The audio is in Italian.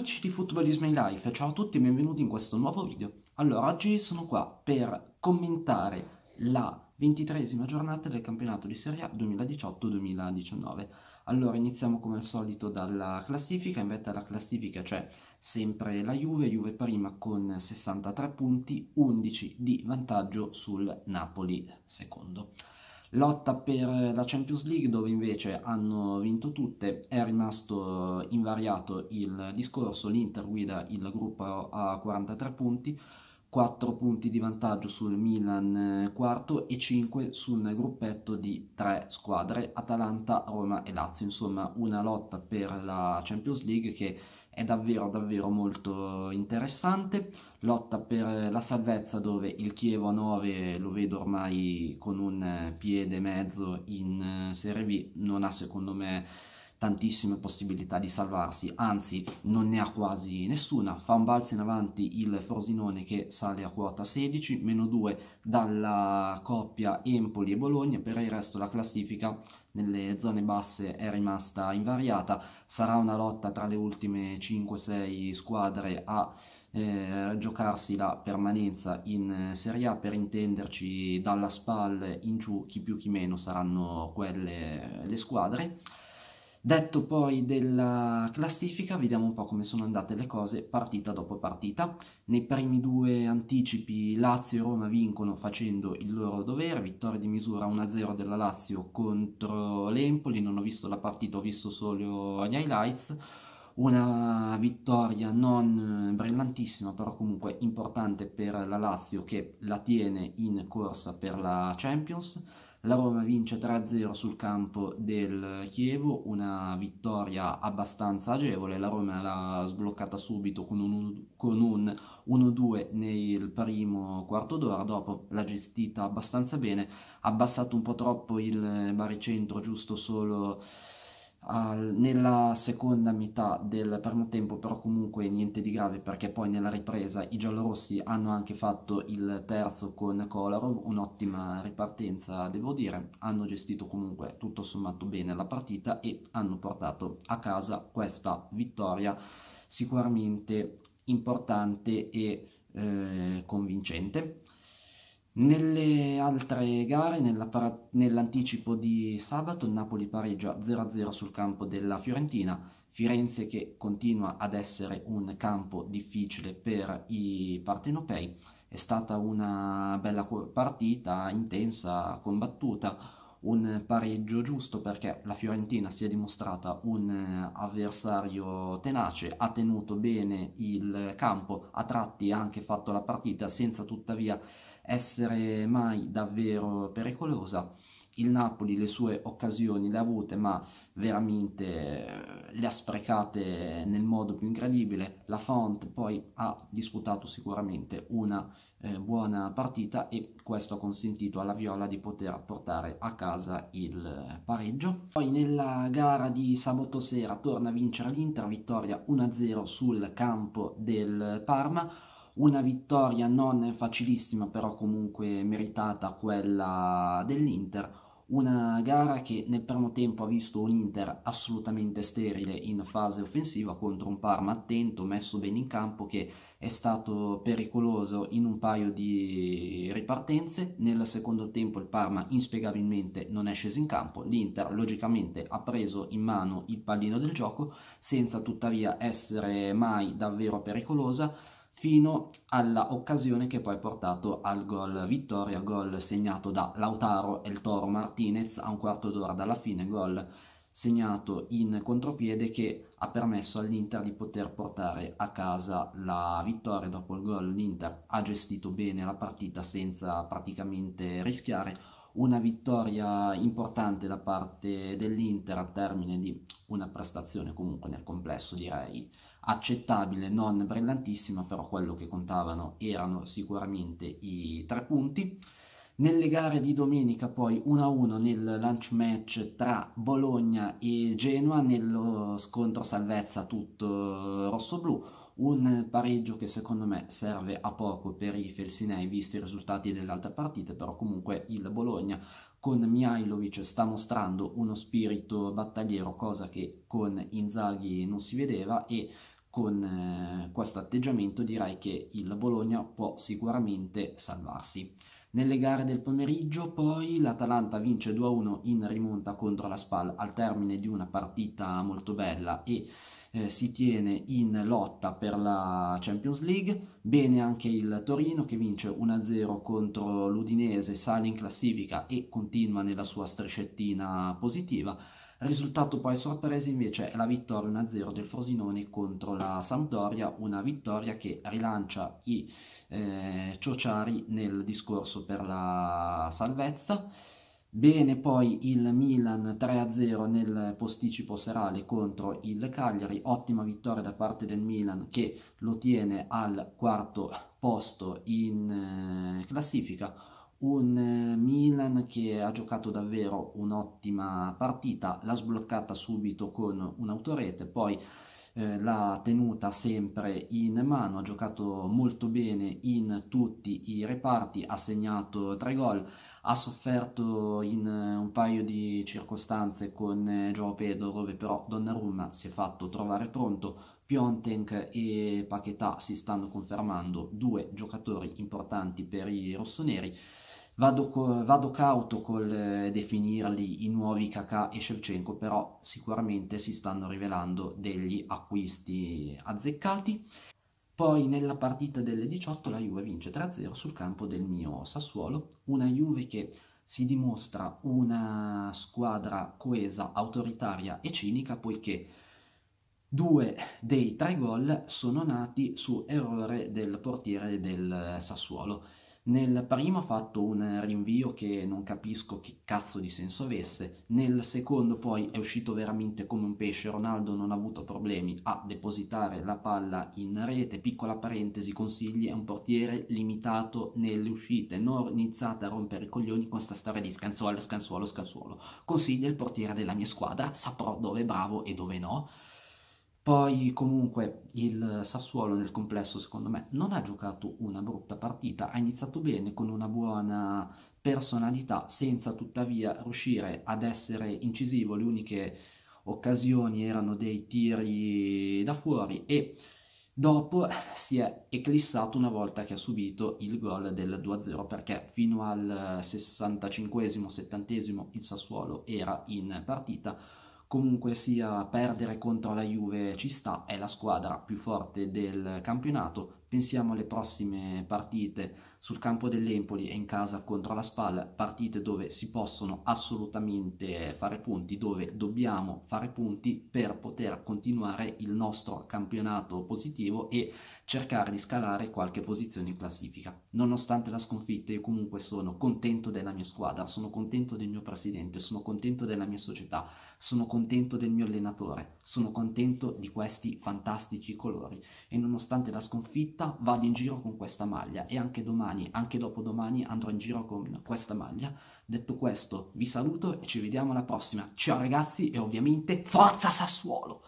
Amici di Football is My Life, ciao a tutti e benvenuti in questo nuovo video. Allora, oggi sono qua per commentare la ventitresima giornata del campionato di Serie A 2018-2019. Allora, iniziamo come al solito dalla classifica, in vetta alla classifica c'è sempre la Juve, Juve prima con 63 punti, 11 di vantaggio sul Napoli secondo. Lotta per la Champions League dove invece hanno vinto tutte, è rimasto eh, invariato il discorso, l'Inter guida il gruppo a 43 punti, 4 punti di vantaggio sul Milan eh, quarto e 5 sul gruppetto di 3 squadre, Atalanta, Roma e Lazio, insomma una lotta per la Champions League che è davvero davvero molto interessante. Lotta per la salvezza dove il Chievo a 9 lo vedo ormai con un piede e mezzo in eh, Serie B, non ha secondo me tantissime possibilità di salvarsi, anzi non ne ha quasi nessuna, fa un balzo in avanti il Frosinone che sale a quota 16, meno 2 dalla coppia Empoli e Bologna, per il resto la classifica nelle zone basse è rimasta invariata, sarà una lotta tra le ultime 5-6 squadre a eh, giocarsi la permanenza in eh, Serie A per intenderci dalla spalle in giù chi più chi meno saranno quelle le squadre Detto poi della classifica, vediamo un po' come sono andate le cose partita dopo partita. Nei primi due anticipi Lazio e Roma vincono facendo il loro dovere, vittoria di misura 1-0 della Lazio contro l'Empoli, non ho visto la partita, ho visto solo gli highlights. Una vittoria non brillantissima, però comunque importante per la Lazio che la tiene in corsa per la Champions. La Roma vince 3-0 sul campo del Chievo, una vittoria abbastanza agevole, la Roma l'ha sbloccata subito con un, 1-2 nel primo quarto d'ora, dopo l'ha gestita abbastanza bene, ha abbassato un po' troppo il baricentro giusto solo al, nella seconda metà del primo tempo però comunque niente di grave perché poi nella ripresa i giallorossi hanno anche fatto il terzo con Kolarov, un'ottima ripartenza devo dire, hanno gestito comunque tutto sommato bene la partita e hanno portato a casa questa vittoria sicuramente importante e eh, convincente. Nelle altre gare, nell'anticipo di sabato, il Napoli pareggia 0-0 sul campo della Fiorentina, Firenze che continua ad essere un campo difficile per i partenopei, è stata una bella partita, intensa, combattuta, un pareggio giusto perché la Fiorentina si è dimostrata un avversario tenace, ha tenuto bene il campo, a tratti ha anche fatto la partita senza tuttavia essere mai davvero pericolosa. Il Napoli le sue occasioni le ha avute, ma veramente eh, le ha sprecate nel modo più incredibile. La Font poi ha disputato sicuramente una eh, buona partita e questo ha consentito alla Viola di poter portare a casa il eh, pareggio. Poi nella gara di sabato sera torna a vincere l'Inter, vittoria 1-0 sul campo del Parma una vittoria non facilissima però comunque meritata quella dell'Inter, una gara che nel primo tempo ha visto un Inter assolutamente sterile in fase offensiva contro un Parma attento, messo bene in campo, che è stato pericoloso in un paio di ripartenze. Nel secondo tempo il Parma inspiegabilmente non è sceso in campo, l'Inter logicamente ha preso in mano il pallino del gioco senza tuttavia essere mai davvero pericolosa fino all'occasione che poi ha portato al gol vittoria, gol segnato da Lautaro e il Toro Martinez a un quarto d'ora dalla fine, gol segnato in contropiede che ha permesso all'Inter di poter portare a casa la vittoria dopo il gol. L'Inter ha gestito bene la partita senza praticamente rischiare una vittoria importante da parte dell'Inter al termine di una prestazione comunque nel complesso direi accettabile, non brillantissima, però quello che contavano erano sicuramente i tre punti. Nelle gare di domenica poi 1-1 nel lunch match tra Bologna e Genoa, nello scontro salvezza tutto rosso-blu, un pareggio che secondo me serve a poco per i felsinei, visti i risultati delle altre partite, però comunque il Bologna con Mihailovic sta mostrando uno spirito battagliero, cosa che con Inzaghi non si vedeva e con eh, questo atteggiamento direi che il Bologna può sicuramente salvarsi. Nelle gare del pomeriggio poi l'Atalanta vince 2-1 in rimonta contro la Spal al termine di una partita molto bella e eh, si tiene in lotta per la Champions League, bene anche il Torino che vince 1-0 contro l'Udinese, sale in classifica e continua nella sua striscettina positiva. Risultato poi sorpresa invece è la vittoria 1-0 del Frosinone contro la Sampdoria, una vittoria che rilancia i eh, Ciociari nel discorso per la salvezza. Bene poi il Milan 3-0 nel posticipo serale contro il Cagliari, ottima vittoria da parte del Milan che lo tiene al quarto posto in eh, classifica, un eh, Milan che ha giocato davvero un'ottima partita, l'ha sbloccata subito con un'autorete, poi eh, l'ha tenuta sempre in mano, ha giocato molto bene in tutti i reparti, ha segnato tre gol, ha sofferto in eh, un paio di circostanze con eh, Joao Pedro dove però Donnarumma si è fatto trovare pronto, Piontek e Paquetà si stanno confermando due giocatori importanti per i rossoneri Vado, co- vado cauto col eh, definirli i nuovi Kakà e Shevchenko, però sicuramente si stanno rivelando degli acquisti azzeccati. Poi nella partita delle 18 la Juve vince 3-0 sul campo del mio Sassuolo, una Juve che si dimostra una squadra coesa, autoritaria e cinica poiché Due dei tre gol sono nati su errore del portiere del Sassuolo. Nel primo ha fatto un rinvio che non capisco che cazzo di senso avesse, nel secondo poi è uscito veramente come un pesce, Ronaldo non ha avuto problemi a depositare la palla in rete, piccola parentesi, consigli, è un portiere limitato nelle uscite, non iniziate a rompere i coglioni con questa storia di scansuolo, scansuolo, scansuolo, consiglia il portiere della mia squadra, saprò dove è bravo e dove no, poi comunque il Sassuolo nel complesso secondo me non ha giocato una brutta partita, ha iniziato bene con una buona personalità senza tuttavia riuscire ad essere incisivo, le uniche occasioni erano dei tiri da fuori e dopo si è eclissato una volta che ha subito il gol del 2-0 perché fino al 65 70 il Sassuolo era in partita Comunque sia, perdere contro la Juve ci sta, è la squadra più forte del campionato, Pensiamo alle prossime partite sul campo dell'Empoli e in casa contro la Spal, partite dove si possono assolutamente fare punti, dove dobbiamo fare punti per poter continuare il nostro campionato positivo e cercare di scalare qualche posizione in classifica. Nonostante la sconfitta io comunque sono contento della mia squadra, sono contento del mio presidente, sono contento della mia società, sono contento del mio allenatore, sono contento di questi fantastici colori e nonostante la sconfitta tutta vado in giro con questa maglia e anche domani, anche dopodomani andrò in giro con questa maglia. Detto questo, vi saluto e ci vediamo alla prossima. Ciao ragazzi e ovviamente forza Sassuolo!